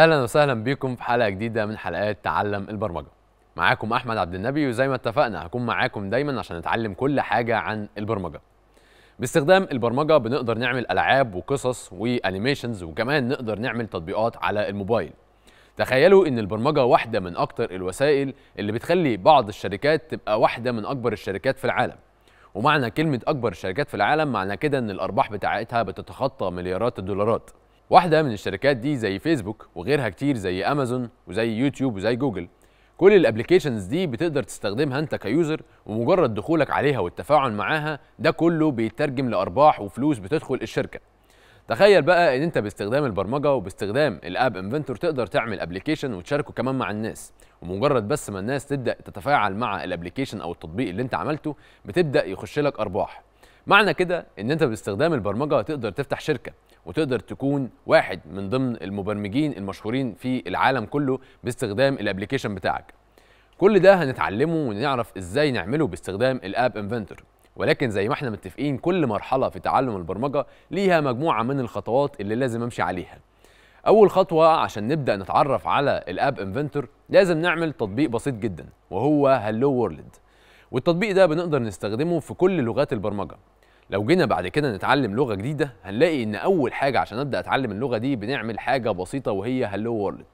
اهلا وسهلا بيكم في حلقه جديده من حلقات تعلم البرمجه معاكم احمد عبد النبي وزي ما اتفقنا هكون معاكم دايما عشان نتعلم كل حاجه عن البرمجه باستخدام البرمجه بنقدر نعمل العاب وقصص وانيميشنز وكمان نقدر نعمل تطبيقات على الموبايل تخيلوا ان البرمجه واحده من اكتر الوسائل اللي بتخلي بعض الشركات تبقى واحده من اكبر الشركات في العالم ومعنى كلمه اكبر الشركات في العالم معنى كده ان الارباح بتاعتها بتتخطى مليارات الدولارات واحدة من الشركات دي زي فيسبوك وغيرها كتير زي أمازون وزي يوتيوب وزي جوجل كل الابلكيشنز دي بتقدر تستخدمها انت كيوزر ومجرد دخولك عليها والتفاعل معاها ده كله بيترجم لارباح وفلوس بتدخل الشركه تخيل بقى ان انت باستخدام البرمجه وباستخدام الاب انفنتور تقدر تعمل ابلكيشن وتشاركه كمان مع الناس ومجرد بس ما الناس تبدا تتفاعل مع الابلكيشن او التطبيق اللي انت عملته بتبدا يخش لك ارباح معنى كده ان انت باستخدام البرمجه تقدر تفتح شركه وتقدر تكون واحد من ضمن المبرمجين المشهورين في العالم كله باستخدام الابلكيشن بتاعك كل ده هنتعلمه ونعرف ازاي نعمله باستخدام الاب انفنتور ولكن زي ما احنا متفقين كل مرحله في تعلم البرمجه ليها مجموعه من الخطوات اللي لازم امشي عليها اول خطوه عشان نبدا نتعرف على الاب انفنتور لازم نعمل تطبيق بسيط جدا وهو هلو وورلد والتطبيق ده بنقدر نستخدمه في كل لغات البرمجه لو جينا بعد كده نتعلم لغه جديده هنلاقي ان اول حاجه عشان ابدا اتعلم اللغه دي بنعمل حاجه بسيطه وهي هلو وورلد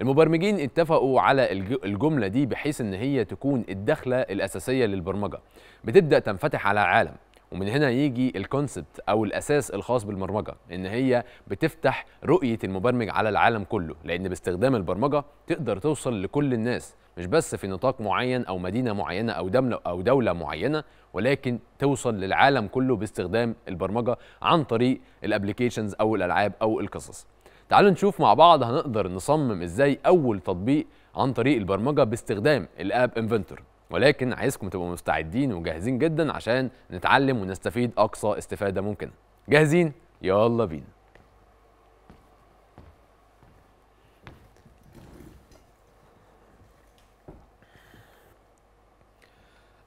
المبرمجين اتفقوا على الجمله دي بحيث ان هي تكون الدخله الاساسيه للبرمجه بتبدا تنفتح على عالم ومن هنا يجي الكونسبت او الاساس الخاص بالبرمجه ان هي بتفتح رؤيه المبرمج على العالم كله لان باستخدام البرمجه تقدر توصل لكل الناس مش بس في نطاق معين او مدينه معينه او دوله او دوله معينه ولكن توصل للعالم كله باستخدام البرمجه عن طريق الابلكيشنز او الالعاب او القصص تعالوا نشوف مع بعض هنقدر نصمم ازاي اول تطبيق عن طريق البرمجه باستخدام الاب انفنتور ولكن عايزكم تبقوا مستعدين وجاهزين جدا عشان نتعلم ونستفيد اقصى استفاده ممكنه جاهزين يلا بينا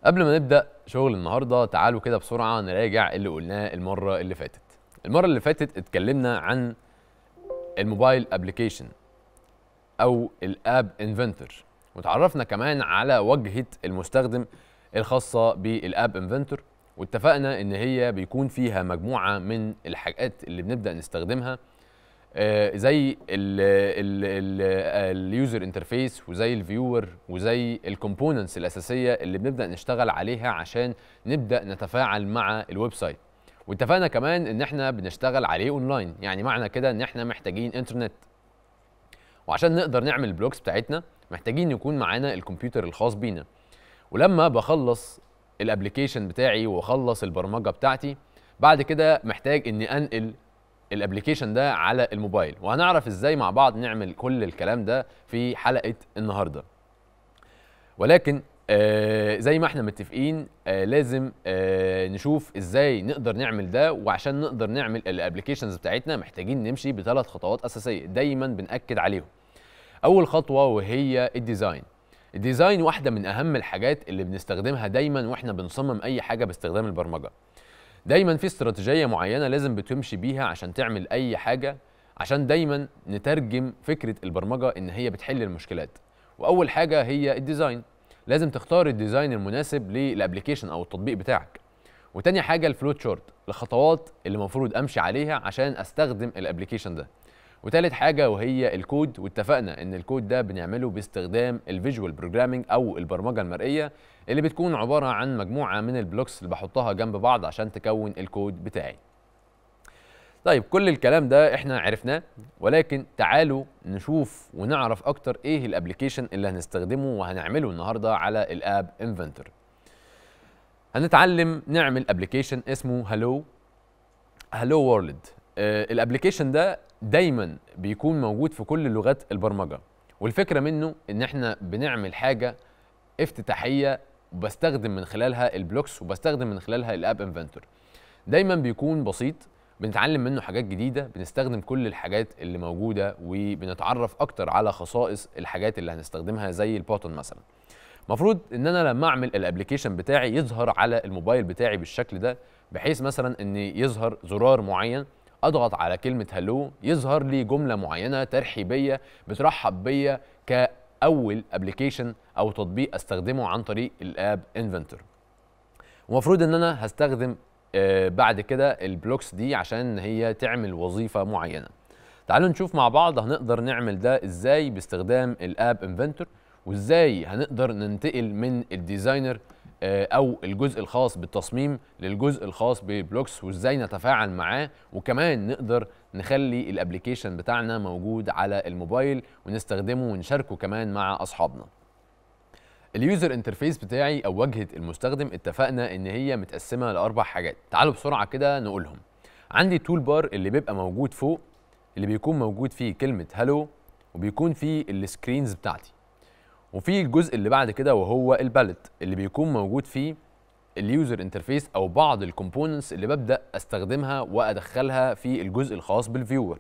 قبل ما نبدا شغل النهارده تعالوا كده بسرعه نراجع اللي قلناه المره اللي فاتت المره اللي فاتت اتكلمنا عن الموبايل ابلكيشن او الاب انفنتور وتعرفنا كمان على وجهه المستخدم الخاصه بالاب انفنتور واتفقنا ان هي بيكون فيها مجموعه من الحاجات اللي بنبدا نستخدمها آه، زي اليوزر انترفيس وزي الفيور وزي الكومبوننتس الاساسيه اللي بنبدا نشتغل عليها عشان نبدا نتفاعل مع الويب سايت واتفقنا كمان ان احنا بنشتغل عليه اونلاين يعني معنى كده ان احنا محتاجين انترنت وعشان نقدر نعمل البلوكس بتاعتنا محتاجين يكون معانا الكمبيوتر الخاص بينا ولما بخلص الابلكيشن بتاعي واخلص البرمجه بتاعتي بعد كده محتاج اني انقل الابلكيشن ده على الموبايل وهنعرف ازاي مع بعض نعمل كل الكلام ده في حلقه النهارده ولكن آه زي ما احنا متفقين آه لازم آه نشوف ازاي نقدر نعمل ده وعشان نقدر نعمل الابلكيشنز بتاعتنا محتاجين نمشي بثلاث خطوات اساسيه دايما بناكد عليهم اول خطوه وهي الديزاين الديزاين واحده من اهم الحاجات اللي بنستخدمها دايما واحنا بنصمم اي حاجه باستخدام البرمجه دايما في استراتيجيه معينه لازم بتمشي بيها عشان تعمل اي حاجه عشان دايما نترجم فكره البرمجه ان هي بتحل المشكلات واول حاجه هي الديزاين لازم تختار الديزاين المناسب للابلكيشن او التطبيق بتاعك وتاني حاجه الفلوت شورت الخطوات اللي المفروض امشي عليها عشان استخدم الابلكيشن ده وثالث حاجه وهي الكود واتفقنا ان الكود ده بنعمله باستخدام الفيجوال بروجرامينج او البرمجه المرئيه اللي بتكون عباره عن مجموعه من البلوكس اللي بحطها جنب بعض عشان تكون الكود بتاعي طيب كل الكلام ده احنا عرفناه ولكن تعالوا نشوف ونعرف اكتر ايه الابلكيشن اللي هنستخدمه وهنعمله النهارده على الاب انفنتور هنتعلم نعمل ابلكيشن اسمه هلو هلو وورلد الابلكيشن ده دايما بيكون موجود في كل لغات البرمجه والفكره منه ان احنا بنعمل حاجه افتتاحيه وبستخدم من خلالها البلوكس وبستخدم من خلالها الاب انفنتور دايما بيكون بسيط بنتعلم منه حاجات جديده بنستخدم كل الحاجات اللي موجوده وبنتعرف اكتر على خصائص الحاجات اللي هنستخدمها زي البوتون مثلا المفروض ان انا لما اعمل الابلكيشن بتاعي يظهر على الموبايل بتاعي بالشكل ده بحيث مثلا ان يظهر زرار معين اضغط على كلمه هلو يظهر لي جمله معينه ترحيبيه بترحب بيا كاول ابلكيشن او تطبيق استخدمه عن طريق الاب انفنتور ومفروض ان انا هستخدم آه، بعد كده البلوكس دي عشان هي تعمل وظيفه معينه تعالوا نشوف مع بعض هنقدر نعمل ده ازاي باستخدام الاب انفنتور وازاي هنقدر ننتقل من الديزاينر آه، او الجزء الخاص بالتصميم للجزء الخاص ببلوكس وازاي نتفاعل معاه وكمان نقدر نخلي الابلكيشن بتاعنا موجود على الموبايل ونستخدمه ونشاركه كمان مع اصحابنا اليوزر انترفيس بتاعي او واجهه المستخدم اتفقنا ان هي متقسمه لاربع حاجات تعالوا بسرعه كده نقولهم عندي التول بار اللي بيبقى موجود فوق اللي بيكون موجود فيه كلمه هالو وبيكون فيه السكرينز بتاعتي وفي الجزء اللي بعد كده وهو البالت اللي بيكون موجود فيه اليوزر انترفيس او بعض الكومبوننتس اللي ببدا استخدمها وادخلها في الجزء الخاص بالفيور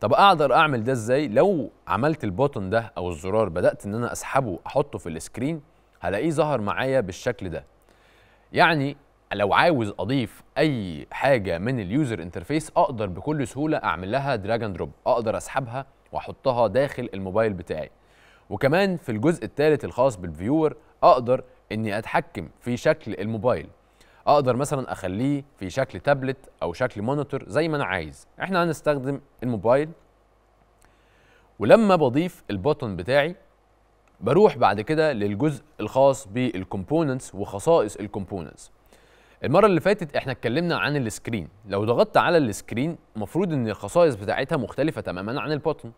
طب اقدر اعمل ده ازاي لو عملت البوتن ده او الزرار بدات ان انا اسحبه احطه في السكرين هلاقيه ظهر معايا بالشكل ده يعني لو عاوز اضيف اي حاجه من اليوزر انترفيس اقدر بكل سهوله اعمل لها دراج اند دروب اقدر اسحبها واحطها داخل الموبايل بتاعي وكمان في الجزء الثالث الخاص بالفيور اقدر اني اتحكم في شكل الموبايل اقدر مثلا اخليه في شكل تابلت او شكل مونيتور زي ما انا عايز احنا هنستخدم الموبايل ولما بضيف البوتن بتاعي بروح بعد كده للجزء الخاص بالكومبوننتس وخصائص الكومبوننتس المره اللي فاتت احنا اتكلمنا عن السكرين لو ضغطت على السكرين المفروض ان الخصائص بتاعتها مختلفه تماما عن البوتن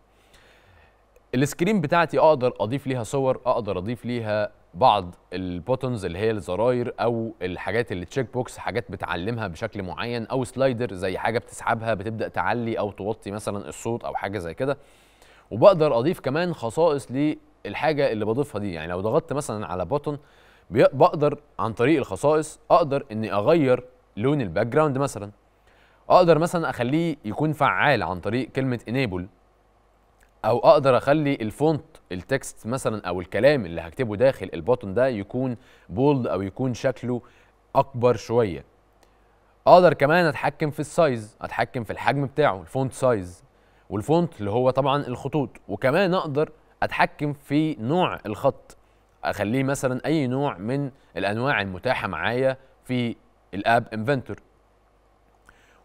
السكرين بتاعتي اقدر اضيف ليها صور اقدر اضيف ليها بعض البوتونز اللي هي الزراير او الحاجات اللي تشيك بوكس حاجات بتعلمها بشكل معين او سلايدر زي حاجه بتسحبها بتبدا تعلي او توطي مثلا الصوت او حاجه زي كده وبقدر اضيف كمان خصائص للحاجه اللي بضيفها دي يعني لو ضغطت مثلا على بوتون بقدر عن طريق الخصائص اقدر اني اغير لون الباك جراوند مثلا اقدر مثلا اخليه يكون فعال عن طريق كلمه انيبل او اقدر اخلي الفونت التكست مثلا او الكلام اللي هكتبه داخل البوتن ده يكون بولد او يكون شكله اكبر شويه اقدر كمان اتحكم في السايز اتحكم في الحجم بتاعه الفونت سايز والفونت اللي هو طبعا الخطوط وكمان اقدر اتحكم في نوع الخط اخليه مثلا اي نوع من الانواع المتاحه معايا في الاب انفنتور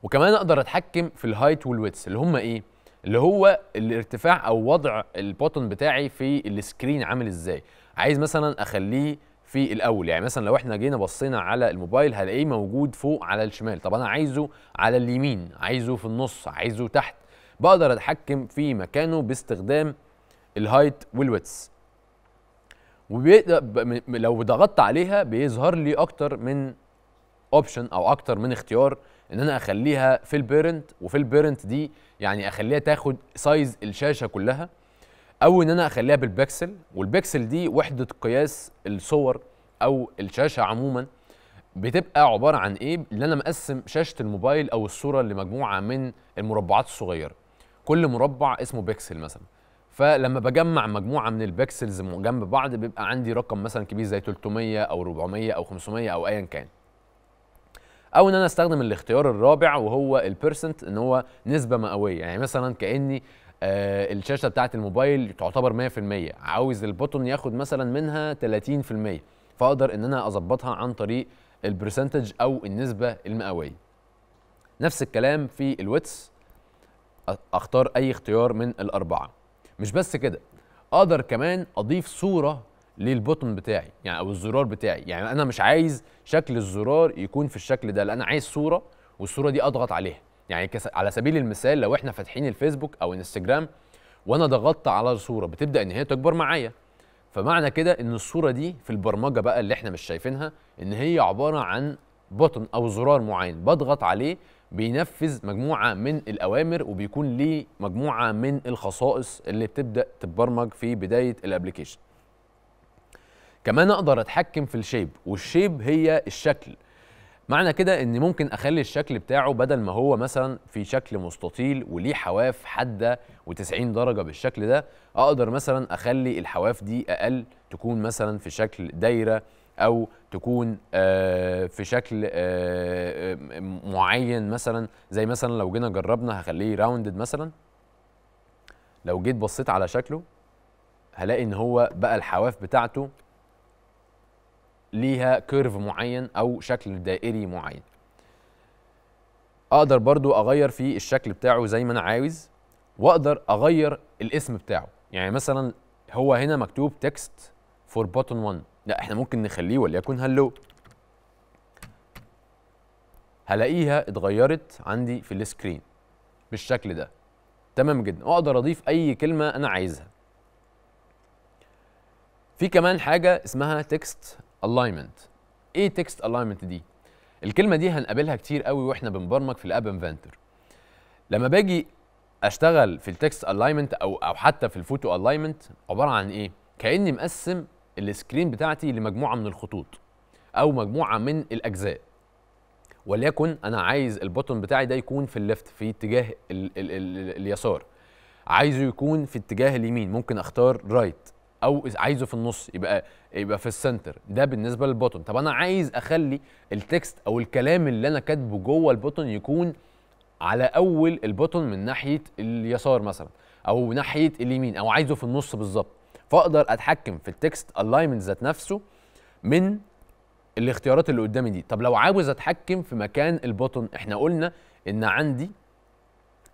وكمان اقدر اتحكم في الهايت والويتس اللي هم ايه اللي هو الارتفاع او وضع البوتن بتاعي في السكرين عامل ازاي عايز مثلا اخليه في الاول يعني مثلا لو احنا جينا بصينا على الموبايل هلاقيه موجود فوق على الشمال طب انا عايزه على اليمين عايزه في النص عايزه تحت بقدر اتحكم في مكانه باستخدام الهايت والويتس وبيقدر لو ضغطت عليها بيظهر لي اكتر من اوبشن او اكتر من اختيار ان انا اخليها في البيرنت وفي البيرنت دي يعني اخليها تاخد سايز الشاشه كلها او ان انا اخليها بالبكسل والبكسل دي وحده قياس الصور او الشاشه عموما بتبقى عباره عن ايه اللي انا مقسم شاشه الموبايل او الصوره لمجموعه من المربعات الصغيره كل مربع اسمه بكسل مثلا فلما بجمع مجموعه من البكسلز جنب بعض بيبقى عندي رقم مثلا كبير زي 300 او 400 او 500 او ايا كان او ان انا استخدم الاختيار الرابع وهو البيرسنت ان هو نسبه مئويه يعني مثلا كاني آه الشاشه بتاعه الموبايل تعتبر 100% عاوز البوتون ياخد مثلا منها 30% فاقدر ان انا اظبطها عن طريق البرسنتج او النسبه المئويه نفس الكلام في الويتس اختار اي اختيار من الاربعه مش بس كده اقدر كمان اضيف صوره للبوتن بتاعي يعني او الزرار بتاعي يعني انا مش عايز شكل الزرار يكون في الشكل ده لان انا عايز صوره والصوره دي اضغط عليها يعني كس... على سبيل المثال لو احنا فاتحين الفيسبوك او انستجرام وانا ضغطت على صوره بتبدا ان هي تكبر معايا فمعنى كده ان الصوره دي في البرمجه بقى اللي احنا مش شايفينها ان هي عباره عن بوتن او زرار معين بضغط عليه بينفذ مجموعه من الاوامر وبيكون ليه مجموعه من الخصائص اللي بتبدا تتبرمج في بدايه الابلكيشن كمان اقدر اتحكم في الشيب والشيب هي الشكل معنى كده ان ممكن اخلي الشكل بتاعه بدل ما هو مثلا في شكل مستطيل وليه حواف حاده و90 درجه بالشكل ده اقدر مثلا اخلي الحواف دي اقل تكون مثلا في شكل دايره او تكون آه، في شكل آه، آه، معين مثلا زي مثلا لو جينا جربنا هخليه راوندد مثلا لو جيت بصيت على شكله هلاقي ان هو بقى الحواف بتاعته ليها كيرف معين او شكل دائري معين اقدر برضو اغير في الشكل بتاعه زي ما انا عاوز واقدر اغير الاسم بتاعه يعني مثلا هو هنا مكتوب تكست فور بوتون 1 لا احنا ممكن نخليه وليكن هلو هلاقيها اتغيرت عندي في السكرين بالشكل ده تمام جدا واقدر اضيف اي كلمه انا عايزها في كمان حاجه اسمها تكست alignment ايه تكست alignment دي الكلمه دي هنقابلها كتير قوي واحنا بنبرمج في الاب انفنتور لما باجي اشتغل في التكست alignment او او حتى في الفوتو alignment عباره عن ايه كاني مقسم السكرين بتاعتي لمجموعه من الخطوط او مجموعه من الاجزاء وليكن انا عايز البوتون بتاعي ده يكون في الليفت في اتجاه ال ال ال اليسار عايزه يكون في اتجاه اليمين ممكن اختار رايت right. او عايزه في النص يبقى يبقى في السنتر ده بالنسبه للبوتن طب انا عايز اخلي التكست او الكلام اللي انا كاتبه جوه البوتن يكون على اول البوتن من ناحيه اليسار مثلا او ناحيه اليمين او عايزه في النص بالظبط فاقدر اتحكم في التكست الاينمنت ذات نفسه من الاختيارات اللي قدامي دي طب لو عاوز اتحكم في مكان البوتن احنا قلنا ان عندي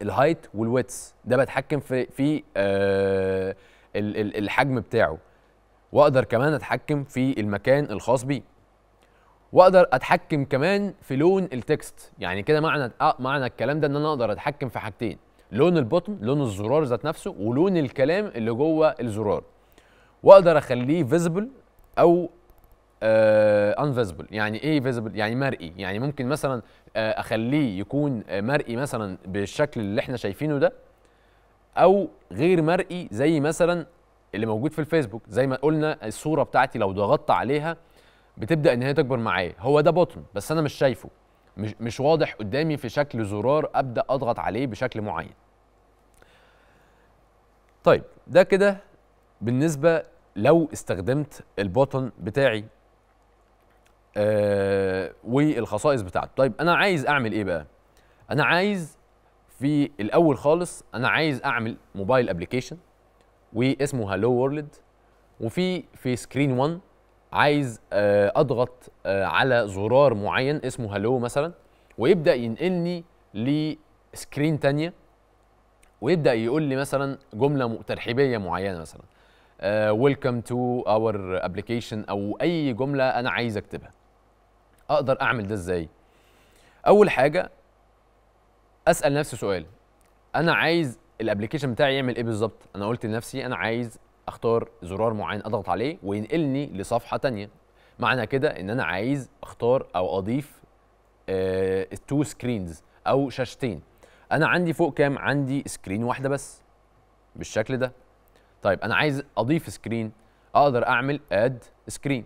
الهايت والويتس ده بتحكم في في آه الحجم بتاعه واقدر كمان اتحكم في المكان الخاص بيه واقدر اتحكم كمان في لون التكست يعني كده معنى آه، معنى الكلام ده ان انا اقدر اتحكم في حاجتين لون البوتن لون الزرار ذات نفسه ولون الكلام اللي جوه الزرار واقدر اخليه فيزبل او انفيزبل آه، يعني ايه فيزبل يعني مرئي يعني ممكن مثلا آه اخليه يكون مرئي مثلا بالشكل اللي احنا شايفينه ده او غير مرئي زي مثلا اللي موجود في الفيسبوك زي ما قلنا الصوره بتاعتي لو ضغطت عليها بتبدا ان هي تكبر معايا هو ده بوتن بس انا مش شايفه مش مش واضح قدامي في شكل زرار ابدا اضغط عليه بشكل معين طيب ده كده بالنسبه لو استخدمت البوتن بتاعي آه والخصائص بتاعته طيب انا عايز اعمل ايه بقى انا عايز في الاول خالص انا عايز اعمل موبايل ابلكيشن واسمه هالو وورلد وفي في سكرين 1 عايز آه، اضغط آه، على زرار معين اسمه هالو مثلا ويبدا ينقلني لسكرين ثانيه ويبدا يقول لي مثلا جمله ترحيبيه معينه مثلا ويلكم تو اور ابلكيشن او اي جمله انا عايز اكتبها اقدر اعمل ده ازاي اول حاجه اسال نفسي سؤال انا عايز الابلكيشن بتاعي يعمل ايه بالظبط انا قلت لنفسي انا عايز اختار زرار معين اضغط عليه وينقلني لصفحه تانية معنى كده ان انا عايز اختار او اضيف تو آه سكرينز او شاشتين انا عندي فوق كام عندي سكرين واحده بس بالشكل ده طيب انا عايز اضيف سكرين اقدر اعمل اد سكرين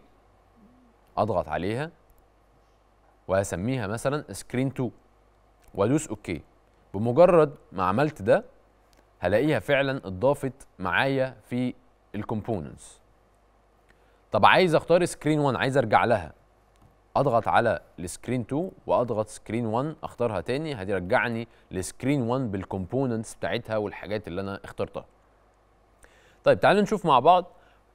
اضغط عليها وهسميها مثلا سكرين 2 وادوس اوكي بمجرد ما عملت ده هلاقيها فعلا اتضافت معايا في الكومبوننتس طب عايز اختار سكرين 1 عايز ارجع لها اضغط على السكرين 2 واضغط سكرين 1 اختارها تاني هترجعني لسكرين 1 بالكومبوننتس بتاعتها والحاجات اللي انا اخترتها طيب تعالوا نشوف مع بعض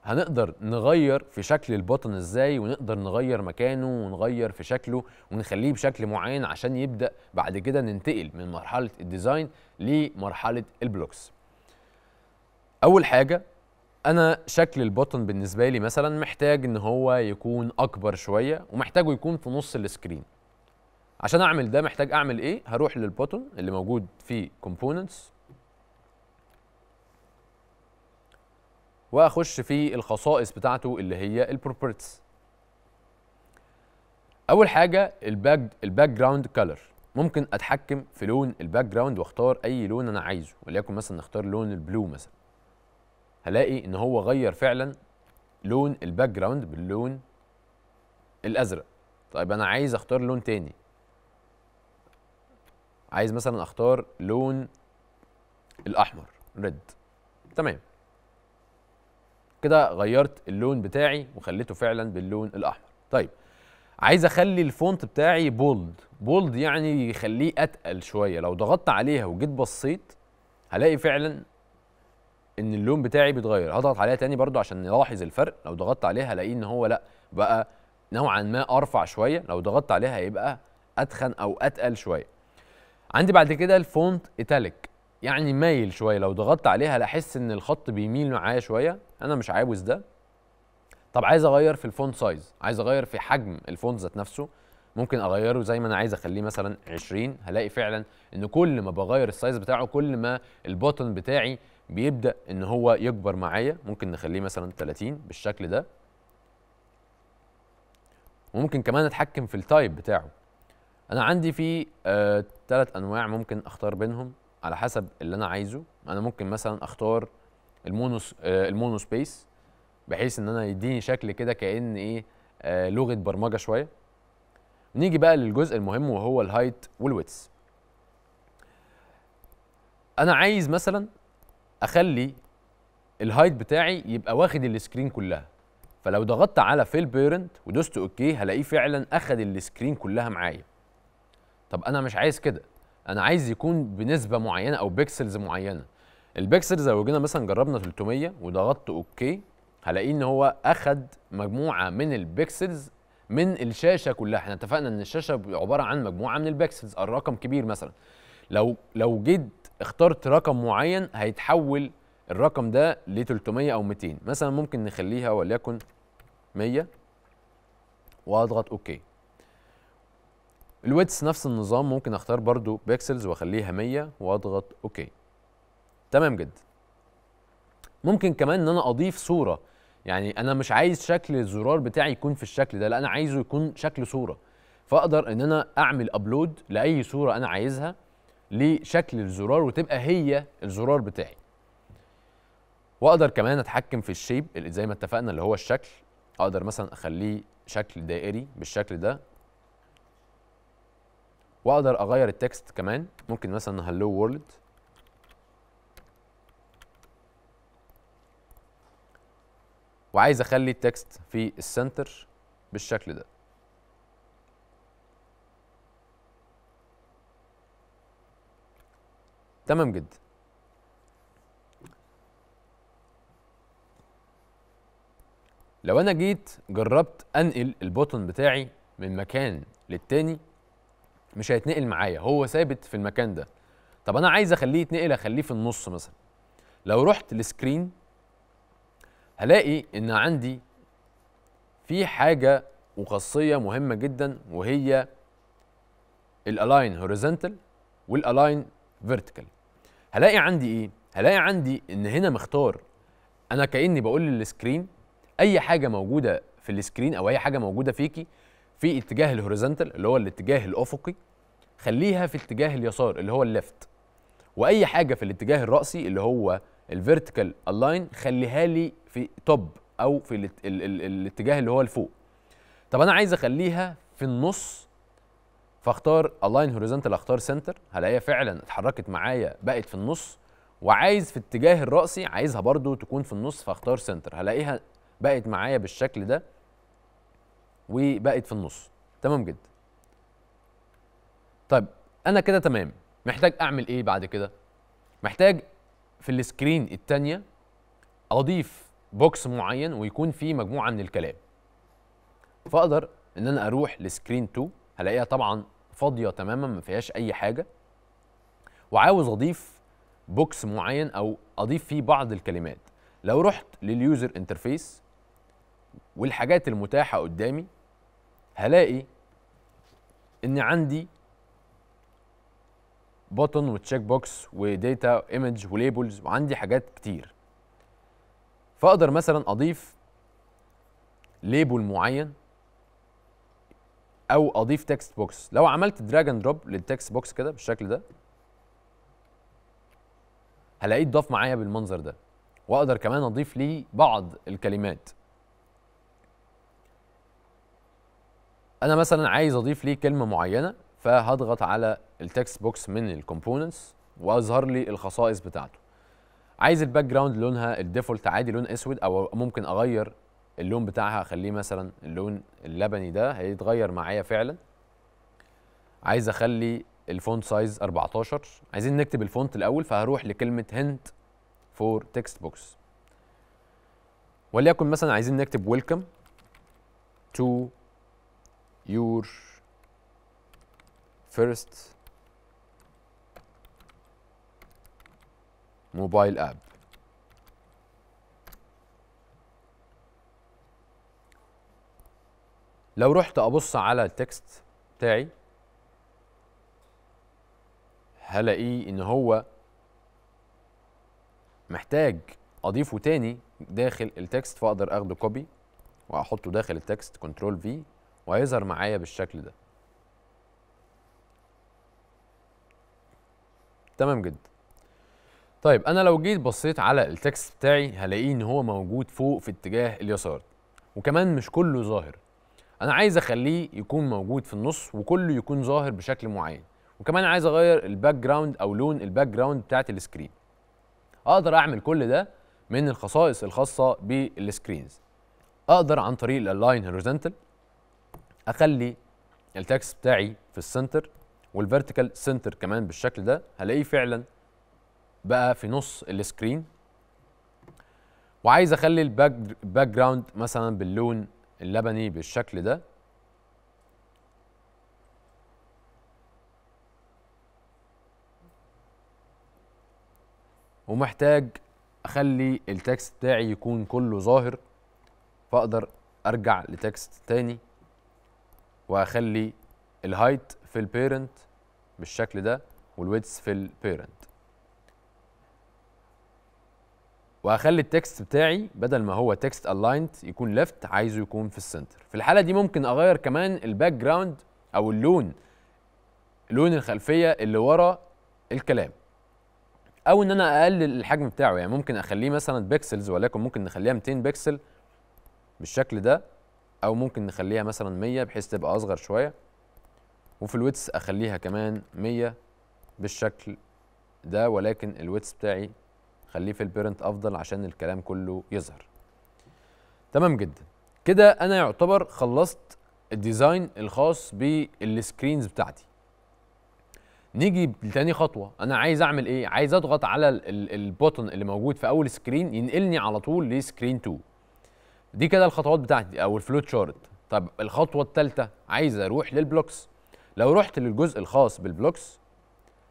هنقدر نغير في شكل البطن ازاي ونقدر نغير مكانه ونغير في شكله ونخليه بشكل معين عشان يبدا بعد كده ننتقل من مرحله الديزاين لمرحله البلوكس اول حاجه انا شكل البطن بالنسبه لي مثلا محتاج ان هو يكون اكبر شويه ومحتاجه يكون في نص السكرين عشان اعمل ده محتاج اعمل ايه هروح للبوتن اللي موجود في كومبوننتس واخش في الخصائص بتاعته اللي هي البروبرتيز اول حاجه الباك الباك جراوند كلر ممكن اتحكم في لون الباك جراوند واختار اي لون انا عايزه وليكن مثلا نختار لون البلو مثلا هلاقي ان هو غير فعلا لون الباك جراوند باللون الازرق طيب انا عايز اختار لون تاني عايز مثلا اختار لون الاحمر ريد تمام كده غيرت اللون بتاعي وخليته فعلا باللون الاحمر طيب عايز اخلي الفونت بتاعي بولد بولد يعني يخليه اتقل شويه لو ضغطت عليها وجيت بصيت هلاقي فعلا ان اللون بتاعي بيتغير هضغط عليها تاني برضو عشان نلاحظ الفرق لو ضغطت عليها هلاقيه ان هو لا بقى نوعا ما ارفع شويه لو ضغطت عليها هيبقى اتخن او اتقل شويه عندي بعد كده الفونت ايتاليك يعني مايل شويه لو ضغطت عليها لاحس ان الخط بيميل معايا شويه انا مش عاوز ده طب عايز اغير في الفونت سايز عايز اغير في حجم الفونت ذات نفسه ممكن اغيره زي ما انا عايز اخليه مثلا 20 هلاقي فعلا ان كل ما بغير السايز بتاعه كل ما البوتن بتاعي بيبدا ان هو يكبر معايا ممكن نخليه مثلا 30 بالشكل ده وممكن كمان اتحكم في التايب بتاعه انا عندي في ثلاث آه انواع ممكن اختار بينهم على حسب اللي انا عايزه انا ممكن مثلا اختار المونوس آه، المونو سبيس بحيث ان انا يديني شكل كده كان ايه آه، لغه برمجه شويه نيجي بقى للجزء المهم وهو الهايت والويتس انا عايز مثلا اخلي الهايت بتاعي يبقى واخد السكرين كلها فلو ضغطت على فيل بيرنت ودوست اوكي هلاقيه فعلا اخد السكرين كلها معايا طب انا مش عايز كده انا عايز يكون بنسبه معينه او بيكسلز معينه البيكسلز لو جينا مثلا جربنا 300 وضغطت اوكي هلاقيه ان هو اخد مجموعه من البيكسلز من الشاشه كلها احنا اتفقنا ان الشاشه عباره عن مجموعه من البيكسلز الرقم كبير مثلا لو لو جيت اخترت رقم معين هيتحول الرقم ده ل 300 او 200 مثلا ممكن نخليها وليكن 100 واضغط اوكي الويتس نفس النظام ممكن اختار برضو بيكسلز واخليها 100 واضغط اوكي تمام جدا ممكن كمان ان انا اضيف صوره يعني انا مش عايز شكل الزرار بتاعي يكون في الشكل ده لا انا عايزه يكون شكل صوره فاقدر ان انا اعمل ابلود لاي صوره انا عايزها لشكل الزرار وتبقى هي الزرار بتاعي واقدر كمان اتحكم في الشيب زي ما اتفقنا اللي هو الشكل اقدر مثلا اخليه شكل دائري بالشكل ده واقدر اغير التكست كمان ممكن مثلا هلو وورلد وعايز اخلي التكست في السنتر بالشكل ده تمام جدا لو انا جيت جربت انقل البوتن بتاعي من مكان للتاني مش هيتنقل معايا هو ثابت في المكان ده طب انا عايز اخليه يتنقل اخليه في النص مثلا لو رحت لسكرين هلاقي ان عندي في حاجه وخاصيه مهمه جدا وهي الالاين هوريزونتال والالاين فيرتيكال هلاقي عندي ايه هلاقي عندي ان هنا مختار انا كاني بقول للسكرين اي حاجه موجوده في السكرين او اي حاجه موجوده فيكي في اتجاه الهوريزونتال اللي هو الاتجاه الافقي خليها في اتجاه اليسار اللي هو الليفت واي حاجه في الاتجاه الراسي اللي هو الفيرتيكال الاين خليها لي في توب او في الاتجاه اللي هو لفوق طب انا عايز اخليها في النص فاختار الاين هوريزنتال اختار سنتر هلاقيها فعلا اتحركت معايا بقت في النص وعايز في اتجاه الراسي عايزها برضو تكون في النص فاختار سنتر هلاقيها بقت معايا بالشكل ده وبقت في النص تمام جدا طيب انا كده تمام محتاج اعمل ايه بعد كده محتاج في السكرين الثانيه اضيف بوكس معين ويكون فيه مجموعه من الكلام فاقدر ان انا اروح لسكرين 2 هلاقيها طبعا فاضيه تماما ما فيهاش اي حاجه وعاوز اضيف بوكس معين او اضيف فيه بعض الكلمات لو رحت لليوزر انترفيس والحاجات المتاحة قدامي هلاقي ان عندي بوتن وتشيك بوكس وديتا ايمج وليبلز وعندي حاجات كتير فاقدر مثلا اضيف ليبل معين او اضيف تكست بوكس لو عملت دراج اند دروب للتكست بوكس كده بالشكل ده هلاقيه اتضاف معايا بالمنظر ده واقدر كمان اضيف ليه بعض الكلمات انا مثلا عايز اضيف ليه كلمه معينه فهضغط على التكست بوكس من الكومبوننتس واظهر لي الخصائص بتاعته عايز الباك جراوند لونها الديفولت عادي لون اسود او ممكن اغير اللون بتاعها اخليه مثلا اللون اللبني ده هيتغير معايا فعلا عايز اخلي الفونت سايز 14 عايزين نكتب الفونت الاول فهروح لكلمه هنت فور تكست بوكس وليكن مثلا عايزين نكتب ويلكم تو your first mobile app لو رحت ابص على التكست بتاعي هلاقيه ان هو محتاج اضيفه تاني داخل التكست فاقدر اخده كوبي واحطه داخل التكست كنترول في وهيظهر معايا بالشكل ده تمام جدا طيب انا لو جيت بصيت على التكست بتاعي هلاقيه ان هو موجود فوق في اتجاه اليسار وكمان مش كله ظاهر انا عايز اخليه يكون موجود في النص وكله يكون ظاهر بشكل معين وكمان عايز اغير الباك جراوند او لون الباك جراوند بتاعت السكرين اقدر اعمل كل ده من الخصائص الخاصه بالسكرينز اقدر عن طريق الالاين هوريزونتال اخلي التاكس بتاعي في السنتر والفيرتيكال سنتر كمان بالشكل ده هلاقيه فعلا بقى في نص السكرين وعايز اخلي الباك جراوند مثلا باللون اللبني بالشكل ده ومحتاج اخلي التكست بتاعي يكون كله ظاهر فاقدر ارجع لتكست تاني وهخلي الهايت في البيرنت بالشكل ده والويدث في البيرنت وهخلي التكست بتاعي بدل ما هو تكست الايند يكون ليفت عايزه يكون في السنتر في الحاله دي ممكن اغير كمان الباك جراوند او اللون لون الخلفيه اللي ورا الكلام او ان انا اقلل الحجم بتاعه يعني ممكن اخليه مثلا بيكسلز ولكن ممكن نخليها 200 بيكسل بالشكل ده او ممكن نخليها مثلا 100 بحيث تبقى اصغر شويه وفي الويتس اخليها كمان 100 بالشكل ده ولكن الويتس بتاعي خليه في البيرنت افضل عشان الكلام كله يظهر تمام جدا كده انا يعتبر خلصت الديزاين الخاص بالسكرينز بتاعتي نيجي لتاني خطوه انا عايز اعمل ايه عايز اضغط على البوتن اللي موجود في اول سكرين ينقلني على طول لسكرين 2 دي كده الخطوات بتاعتي او الفلوت شارت طب الخطوه الثالثه عايز اروح للبلوكس لو رحت للجزء الخاص بالبلوكس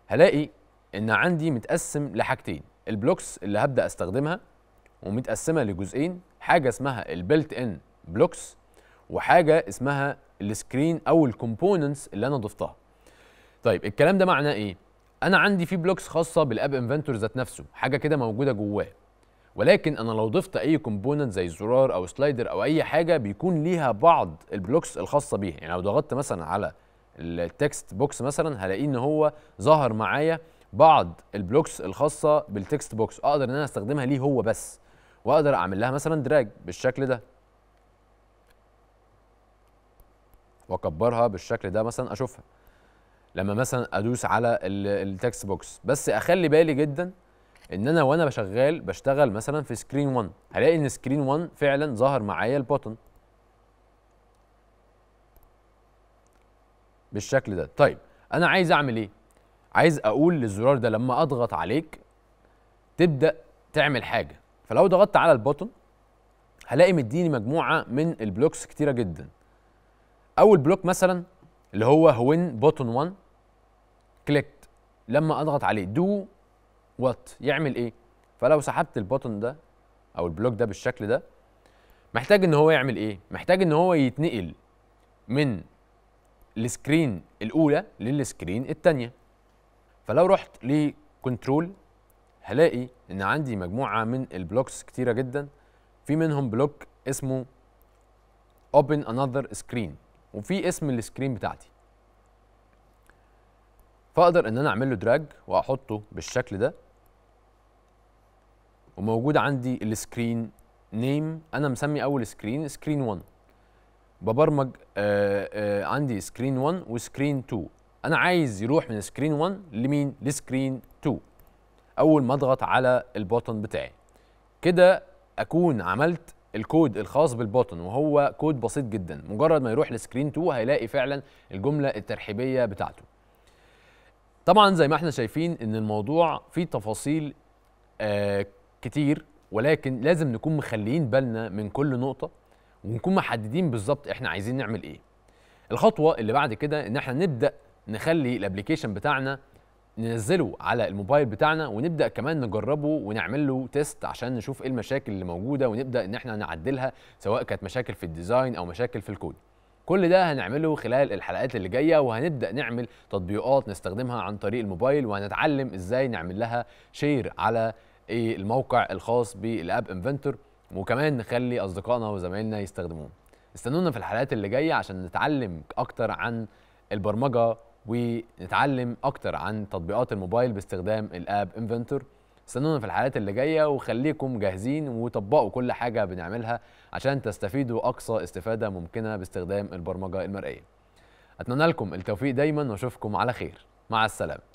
هلاقي ان عندي متقسم لحاجتين البلوكس اللي هبدا استخدمها ومتقسمه لجزئين حاجه اسمها البلت ان بلوكس وحاجه اسمها السكرين او الكومبوننتس اللي انا ضفتها طيب الكلام ده معناه ايه انا عندي في بلوكس خاصه بالاب انفنتور ذات نفسه حاجه كده موجوده جواه ولكن انا لو ضفت اي كومبوننت زي زرار او سلايدر او اي حاجه بيكون ليها بعض البلوكس الخاصه بيها يعني لو ضغطت مثلا على التكست بوكس مثلا هلاقيه ان هو ظهر معايا بعض البلوكس الخاصه بالتكست بوكس اقدر ان انا استخدمها ليه هو بس واقدر اعمل لها مثلا دراج بالشكل ده واكبرها بالشكل ده مثلا اشوفها لما مثلا ادوس على التكست بوكس بس اخلي بالي جدا ان انا وانا بشغال بشتغل مثلا في سكرين 1 هلاقي ان سكرين 1 فعلا ظهر معايا البوتن بالشكل ده طيب انا عايز اعمل ايه عايز اقول للزرار ده لما اضغط عليك تبدا تعمل حاجه فلو ضغطت على البوتن هلاقي مديني مجموعه من البلوكس كتيره جدا اول بلوك مثلا اللي هو وين بوتن 1 كليكت لما اضغط عليه دو وات يعمل ايه فلو سحبت البوتن ده او البلوك ده بالشكل ده محتاج ان هو يعمل ايه محتاج ان هو يتنقل من السكرين الاولى للسكرين الثانيه فلو رحت لكنترول هلاقي ان عندي مجموعه من البلوكس كتيره جدا في منهم بلوك اسمه open another screen وفي اسم السكرين بتاعتي فاقدر ان انا اعمل له دراج واحطه بالشكل ده وموجود عندي السكرين نيم انا مسمي اول سكرين سكرين 1 ببرمج آآ آه، آآ آه، عندي سكرين 1 وسكرين 2 انا عايز يروح من سكرين 1 لمين لسكرين 2 اول ما اضغط على البوتن بتاعي كده اكون عملت الكود الخاص بالبوتن وهو كود بسيط جدا مجرد ما يروح لسكرين 2 هيلاقي فعلا الجمله الترحيبيه بتاعته طبعا زي ما احنا شايفين ان الموضوع فيه تفاصيل آه كتير ولكن لازم نكون مخليين بالنا من كل نقطه ونكون محددين بالظبط احنا عايزين نعمل ايه الخطوه اللي بعد كده ان احنا نبدا نخلي الابلكيشن بتاعنا ننزله على الموبايل بتاعنا ونبدا كمان نجربه ونعمل له تيست عشان نشوف ايه المشاكل اللي موجوده ونبدا ان احنا نعدلها سواء كانت مشاكل في الديزاين او مشاكل في الكود كل ده هنعمله خلال الحلقات اللي جايه وهنبدا نعمل تطبيقات نستخدمها عن طريق الموبايل وهنتعلم ازاي نعمل لها شير على إيه الموقع الخاص بالاب انفنتور وكمان نخلي اصدقائنا وزمايلنا يستخدموه استنونا في الحلقات اللي جايه عشان نتعلم اكتر عن البرمجه ونتعلم اكتر عن تطبيقات الموبايل باستخدام الاب انفنتور استنونا في الحلقات اللي جايه وخليكم جاهزين وطبقوا كل حاجه بنعملها عشان تستفيدوا اقصى استفاده ممكنه باستخدام البرمجه المرئيه اتمنى لكم التوفيق دايما واشوفكم على خير مع السلامه